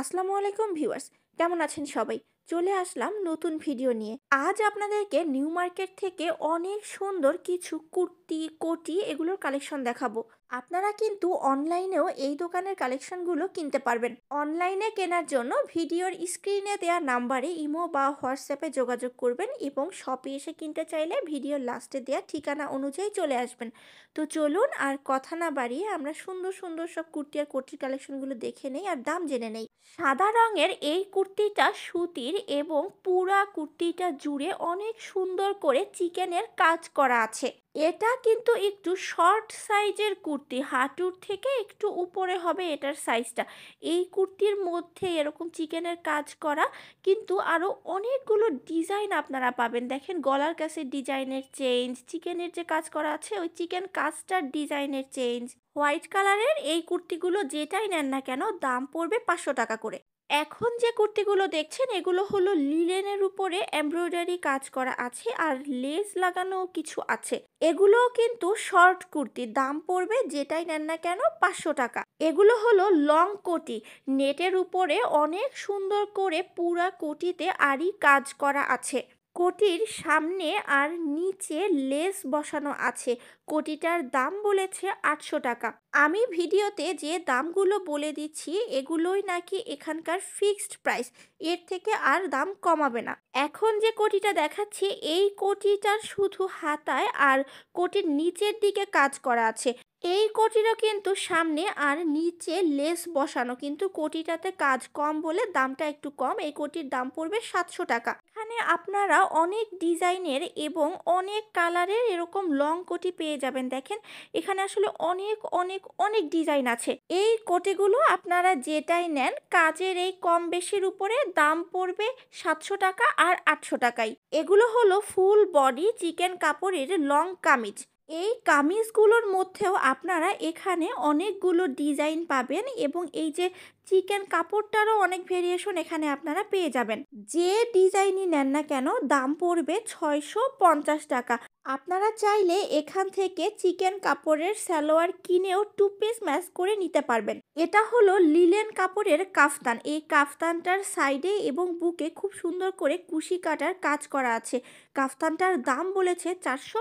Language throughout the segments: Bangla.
আসসালামু আলাইকুম ভিউয়ার্স কেমন আছেন সবাই চলে আসলাম নতুন ভিডিও নিয়ে আজ আপনাদেরকে নিউ মার্কেট থেকে অনেক সুন্দর কিছু কুর্তি কুর্তি কোটি এগুলোর কালেকশন দেখাবো আপনারা কিন্তু অনলাইনেও এই দোকানের কালেকশনগুলো কিনতে পারবেন অনলাইনে কেনার জন্য ভিডিওর স্ক্রিনে দেওয়া নাম্বারে ইমো বা হোয়াটসঅ্যাপে যোগাযোগ করবেন এবং শপে এসে কিনতে চাইলে ভিডিওর লাস্টে দেওয়া ঠিকানা অনুযায়ী চলে আসবেন তো চলুন আর কথা না বাড়িয়ে আমরা সুন্দর সুন্দর সব কুর্তি আর কুর্তির কালেকশনগুলো দেখে নেই আর দাম জেনে নেই সাদা রঙের এই কুর্তিটা সুতির এবং পুরা কুর্তিটা জুড়ে অনেক সুন্দর করে চিকেনের কাজ করা আছে এটা কিন্তু একটু শর্ট সাইজের কুর্তি হাঁটুর থেকে একটু উপরে হবে এটার সাইজটা এই কুর্তির মধ্যে এরকম চিকেনের কাজ করা কিন্তু আরও অনেকগুলো ডিজাইন আপনারা পাবেন দেখেন গলার কাছে ডিজাইনের চেঞ্জ চিকেনের যে কাজ করা আছে ওই চিকেন কাজটার ডিজাইনের চেঞ্জ হোয়াইট কালারের এই কুর্তিগুলো যেটাই নেন না কেন দাম পড়বে পাঁচশো টাকা করে এখন যে কুর্তিগুলো দেখছেন এগুলো হলো লিলেনের উপরে এমব্রয়ডারি কাজ করা আছে আর লেস লাগানো কিছু আছে এগুলো কিন্তু শর্ট কুর্তি দাম পড়বে যেটাই নেন না কেন পাঁচশো টাকা এগুলো হলো লং কোটি নেটের উপরে অনেক সুন্দর করে পুরা কোটিতে আরই কাজ করা আছে কোটির সামনে আর নিচে লেস বসানো আছে কোটিটার দাম বলেছে আটশো টাকা আমি ভিডিওতে যে দামগুলো বলে দিচ্ছি এগুলোই নাকি এখানকার ফিক্সড প্রাইস এর থেকে আর দাম কমাবে না এখন যে কোটিটা দেখাচ্ছি এই কোটিটার শুধু হাতায় আর কোটির নিচের দিকে কাজ করা আছে এই কোটিরও কিন্তু সামনে আর নিচে লেস বসানো কিন্তু কোটিটাতে কাজ কম বলে দামটা একটু কম এই কোটির দাম পড়বে সাতশো টাকা এখানে আপনারা অনেক ডিজাইনের এবং অনেক কালারের এরকম লং কোটি পেয়ে যাবেন দেখেন এখানে আসলে অনেক অনেক অনেক ডিজাইন আছে এই কোটিগুলো আপনারা যেটাই নেন কাজের এই কম বেশির উপরে দাম পড়বে সাতশো টাকা আর আটশো টাকাই এগুলো হলো ফুল বডি চিকেন কাপড়ের লং কামিজ এই কামিজগুলোর মধ্যেও আপনারা এখানে অনেকগুলো ডিজাইন পাবেন এবং এই যে চিকেন কাপড়টারও অনেক ভেরিয়েশন এখানে আপনারা পেয়ে যাবেন যে ডিজাইনই নেন না কেন দাম পড়বে ছয়শো পঞ্চাশ টাকা আপনারা চাইলে এখান থেকে চিকেন কাপড়ের স্যালোয়ার কিনেও টু পিস ম্যাচ করে নিতে পারবেন এটা হলো লিলেন কাপড়ের কাফতান এই কাফতানটার সাইডে এবং বুকে খুব সুন্দর করে কুশি কাটার কাজ করা আছে কাফতানটার দাম বলেছে চারশো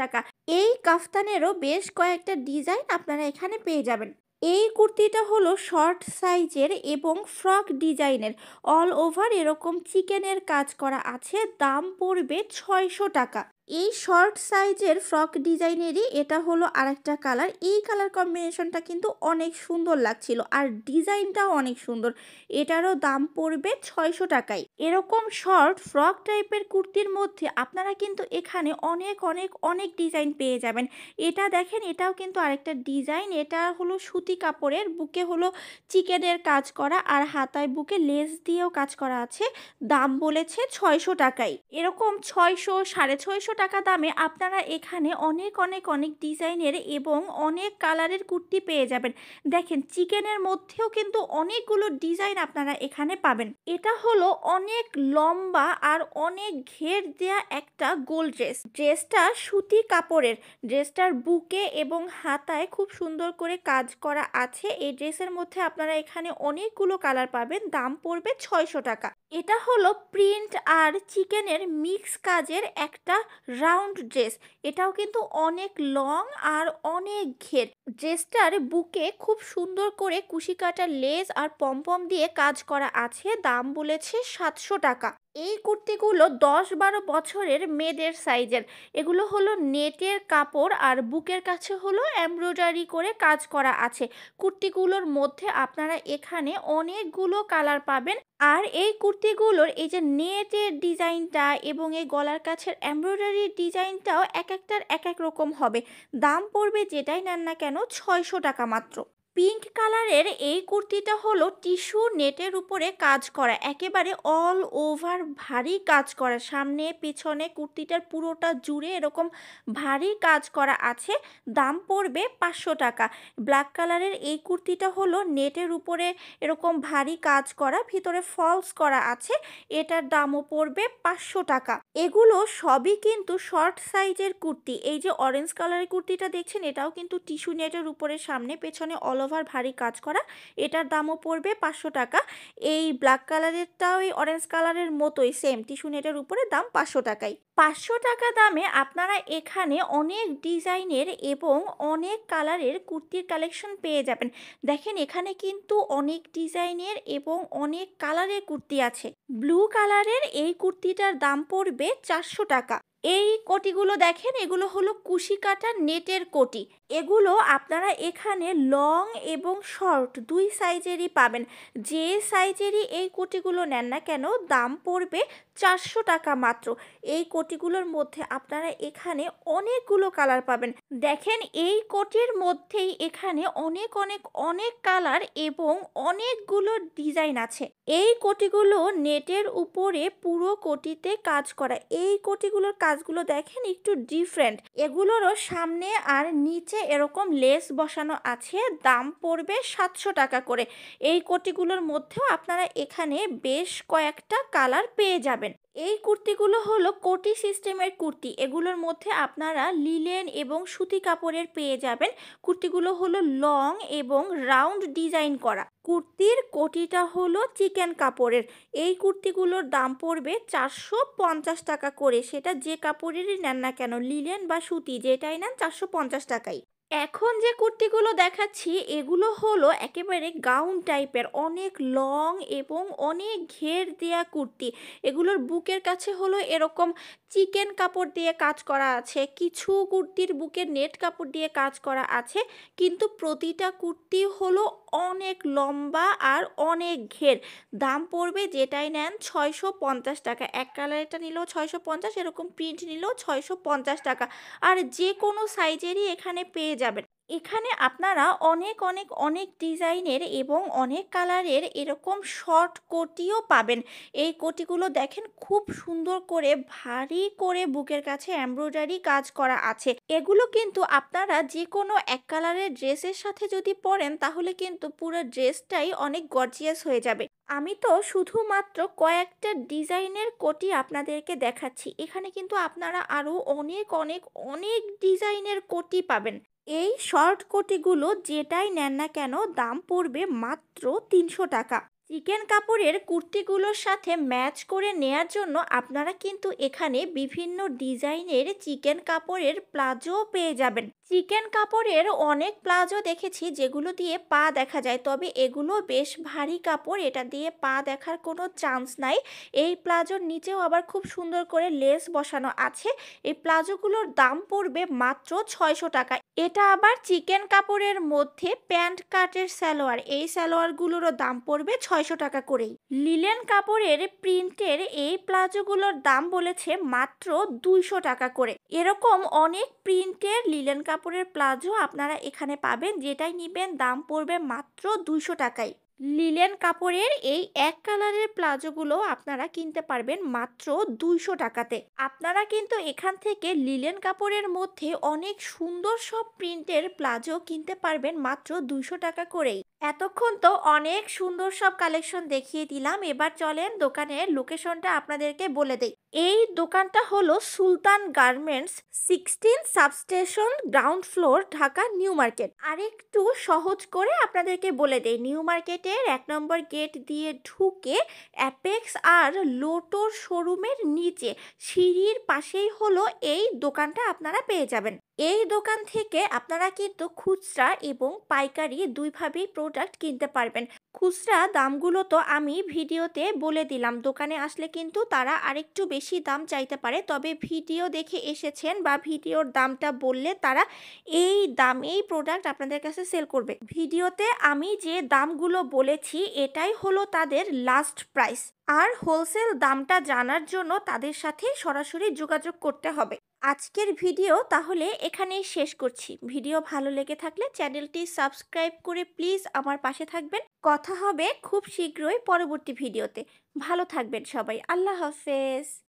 টাকা এই কাফতানেরও বেশ কয়েকটা ডিজাইন আপনারা এখানে পেয়ে যাবেন এই কুর্তিটা হলো শর্ট সাইজের এবং ফ্রক ডিজাইনের অল ওভার এরকম চিকেনের কাজ করা আছে দাম পড়বে ছয়শো টাকা এই শর্ট সাইজের ফ্রক ডিজাইনেরই এটা হলো আরেকটা কালার এই কালার কম্বিনেশনটা কিন্তু অনেক সুন্দর লাগছিল আর ডিজাইনটাও অনেক সুন্দর এটারও দাম পড়বে ছয়শো টাকায় এরকম শর্ট ফ্রক টাইপের কুর্তির মধ্যে আপনারা কিন্তু এখানে অনেক অনেক অনেক ডিজাইন পেয়ে যাবেন এটা দেখেন এটাও কিন্তু আরেকটা ডিজাইন এটা হলো সুতি কাপড়ের বুকে হলো চিকেনের কাজ করা আর হাতায় বুকে লেস দিয়েও কাজ করা আছে দাম বলেছে ছয়শো টাকায় এরকম ছয়শো সাড়ে ছয়শো আড়াইশো টাকা দামে আপনারা এখানে অনেক অনেক অনেক ডিজাইনের এবং অনেক কালারের কুর্তি পেয়ে যাবেন দেখেন চিকেনের মধ্যেও কিন্তু অনেকগুলো ডিজাইন আপনারা এখানে পাবেন এটা হলো অনেক লম্বা আর অনেক ঘের দেয়া একটা গোল ড্রেস ড্রেসটা সুতি কাপড়ের ড্রেসটার বুকে এবং হাতায় খুব সুন্দর করে কাজ করা আছে এই ড্রেসের মধ্যে আপনারা এখানে অনেকগুলো কালার পাবেন দাম পড়বে ছয়শো টাকা এটা হলো প্রিন্ট আর চিকেনের মিক্স কাজের একটা রাউন্ড ড্রেস এটাও কিন্তু অনেক লং আর অনেক ঘের ড্রেসটার বুকে খুব সুন্দর করে কুশি কাটা লেস আর পম দিয়ে কাজ করা আছে দাম বলেছে সাতশো টাকা এই কুর্তিগুলো দশ বারো বছরের মেয়েদের সাইজের এগুলো হলো নেটের কাপড় আর বুকের কাছে হলো এমব্রয়ডারি করে কাজ করা আছে কুর্তিগুলোর মধ্যে আপনারা এখানে অনেকগুলো কালার পাবেন আর এই কুর্তিগুলোর এই যে নেটের ডিজাইনটা এবং এই গলার কাছের এমব্রয়ডারির ডিজাইনটাও এক একটার এক এক রকম হবে দাম পড়বে যেটাই নেন না কেন ছয়শো টাকা মাত্র পিঙ্ক কালারের এই কুর্তিটা হলো টিস্যু নেটের উপরে কাজ করা একেবারে অল ওভার ভারী কাজ করা সামনে পেছনে কুর্তিটার পুরোটা জুড়ে এরকম ভারী কাজ করা আছে দাম পড়বে পাঁচশো টাকা ব্ল্যাক কালারের এই কুর্তিটা হলো নেটের উপরে এরকম ভারী কাজ করা ভিতরে ফলস করা আছে এটার দামও পড়বে পাঁচশো টাকা এগুলো সবই কিন্তু শর্ট সাইজের কুর্তি এই যে অরেঞ্জ কালারের কুর্তিটা দেখছেন এটাও কিন্তু টিস্যু নেটের উপরে সামনে পেছনে অল অলওভার ভারী কাজ করা এটার দামও পড়বে পাঁচশো টাকা এই ব্ল্যাক কালারেরটাও এই অরেঞ্জ কালারের মতোই সেম টিস্যু নেটের উপরে দাম পাঁচশো টাকাই পাঁচশো টাকা দামে আপনারা এখানে অনেক ডিজাইনের এবং অনেক কালারের কুর্তির কালেকশন পেয়ে যাবেন দেখেন এখানে কিন্তু অনেক ডিজাইনের এবং অনেক কালারের কুর্তি আছে ব্লু কালারের এই কুর্তিটার দাম পড়বে চারশো টাকা এই কোটিগুলো দেখেন এগুলো হলো কুশি কাটা নেটের কোটি এগুলো আপনারা এখানে লং এবং শর্ট দুই সাইজেরই পাবেন যে সাইজেরই এই কোটিগুলো নেন না কেন দাম পড়বে চারশো টাকা মাত্র এই কোটিগুলোর মধ্যে আপনারা এখানে অনেকগুলো কালার পাবেন দেখেন এই কোটির মধ্যেই এখানে অনেক অনেক অনেক কালার এবং অনেকগুলো ডিজাইন আছে এই কোটিগুলো নেটের উপরে পুরো কোটিতে কাজ করা এই কোটিগুলোর কাজ কাজগুলো দেখেন একটু ডিফারেন্ট এগুলোরও সামনে আর নিচে এরকম লেস বসানো আছে দাম পড়বে সাতশো টাকা করে এই কোটিগুলোর মধ্যেও আপনারা এখানে বেশ কয়েকটা কালার পেয়ে যাবেন এই কুর্তিগুলো হলো কোটি সিস্টেমের কুর্তি এগুলোর মধ্যে আপনারা লিলেন এবং সুতি কাপড়ের পেয়ে যাবেন কুর্তিগুলো হলো লং এবং রাউন্ড ডিজাইন করা কুর্তির কোটিটা হলো চিকেন কাপড়ের এই কুর্তিগুলোর দাম পড়বে চারশো পঞ্চাশ টাকা করে সেটা যে কাপড়েরই নেন না কেন লিলেন বা সুতি যেটাই নেন চারশো পঞ্চাশ টাকাই এখন যে কুর্তিগুলো দেখাচ্ছি এগুলো হলো একেবারে গাউন টাইপের অনেক লং এবং অনেক ঘের দেয়া কুর্তি এগুলোর বুকের কাছে হলো এরকম চিকেন কাপড় দিয়ে কাজ করা আছে কিছু কুর্তির বুকের নেট কাপড় দিয়ে কাজ করা আছে কিন্তু প্রতিটা কুর্তি হলো অনেক লম্বা আর অনেক ঘের দাম পড়বে যেটাই নেন ছয়শো পঞ্চাশ টাকা এক কালারেরটা নিলেও ছয়শো পঞ্চাশ এরকম প্রিন্ট নিলেও ছয়শো পঞ্চাশ টাকা আর যে কোনো সাইজেরই এখানে পেয়ে যাবেন এখানে আপনারা অনেক অনেক অনেক ডিজাইনের এবং অনেক কালারের এরকম শর্ট কোটিও পাবেন এই কোটিগুলো দেখেন খুব সুন্দর করে ভারী করে বুকের কাছে এমব্রয়ডারি কাজ করা আছে এগুলো কিন্তু আপনারা যে কোনো এক কালারের ড্রেসের সাথে যদি পরেন তাহলে কিন্তু পুরো ড্রেসটাই অনেক গর্জিয়াস হয়ে যাবে আমি তো শুধুমাত্র কয়েকটা ডিজাইনের কোটি আপনাদেরকে দেখাচ্ছি এখানে কিন্তু আপনারা আরও অনেক অনেক অনেক ডিজাইনের কোটি পাবেন এই শর্ট কোটিগুলো যেটাই নেন না কেন দাম পড়বে মাত্র তিনশো টাকা চিকেন কাপড়ের কুর্তিগুলোর সাথে ম্যাচ করে নেয়ার জন্য আপনারা কিন্তু এখানে বিভিন্ন ডিজাইনের চিকেন কাপড়ের প্লাজো পেয়ে যাবেন চিকেন কাপড়ের অনেক প্লাজো দেখেছি যেগুলো দিয়ে পা দেখা যায় তবে এগুলো বেশ ভারী কাপড় এটা দিয়ে পা দেখার কোনো চান্স নাই এই প্লাজোর নিচেও আবার খুব সুন্দর করে লেস বসানো আছে এই প্লাজোগুলোর দাম পড়বে মাত্র ছয়শো টাকা এটা আবার চিকেন কাপড়ের মধ্যে প্যান্ট কাটের স্যালোয়ার এই স্যালোয়ারগুলোরও দাম পড়বে ছয়শো টাকা করেই লিলেন কাপড়ের প্রিন্টের এই প্লাজোগুলোর দাম বলেছে মাত্র দুইশো টাকা করে এরকম অনেক প্রিন্টের লিলেন কাপড় কাপড়ের প্লাজো আপনারা এখানে পাবেন যেটাই নিবেন দাম পড়বে মাত্র দুইশো টাকায় লিলেন কাপড়ের এই এক কালারের প্লাজোগুলো আপনারা কিনতে পারবেন মাত্র দুইশো টাকাতে আপনারা কিন্তু এখান থেকে লিলেন কাপড়ের মধ্যে অনেক সুন্দর সব প্রিন্টের প্লাজো কিনতে পারবেন মাত্র দুইশো টাকা করেই এতক্ষণ তো অনেক সুন্দর সব কালেকশন দেখিয়ে দিলাম এবার চলেন দোকানের লোকেশনটা আপনাদেরকে বলে দেই এই দোকানটা হলো Sultan garments sixteen substation ground floor Dhaka new market আর একটু সহজ করে আপনাদেরকে বলে দেই নিউ মার্কেটের এক নম্বর গেট দিয়ে ঢুকে অ্যাপেক্স আর লোটোর শোরুমের নিচে সিঁড়ির পাশেই হলো এই দোকানটা আপনারা পেয়ে যাবেন এই দোকান থেকে আপনারা কিন্তু খুচরা এবং পাইকারি দুইভাবেই প্রোডাক্ট কিনতে পারবেন খুচরা দামগুলো তো আমি ভিডিওতে বলে দিলাম দোকানে আসলে কিন্তু তারা আরেকটু বেশি দাম চাইতে পারে তবে ভিডিও দেখে এসেছেন বা ভিডিওর দামটা বললে তারা এই দামেই প্রোডাক্ট আপনাদের কাছে সেল করবে ভিডিওতে আমি যে দামগুলো বলেছি এটাই হলো তাদের লাস্ট প্রাইস আর হোলসেল দামটা জানার জন্য তাদের সাথে সরাসরি যোগাযোগ করতে হবে আজকের ভিডিও তাহলে এখানেই শেষ করছি ভিডিও ভালো লেগে থাকলে চ্যানেলটি সাবস্ক্রাইব করে প্লিজ আমার পাশে থাকবেন কথা হবে খুব শীঘ্রই পরবর্তী ভিডিওতে ভালো থাকবেন সবাই আল্লাহ হাফেজ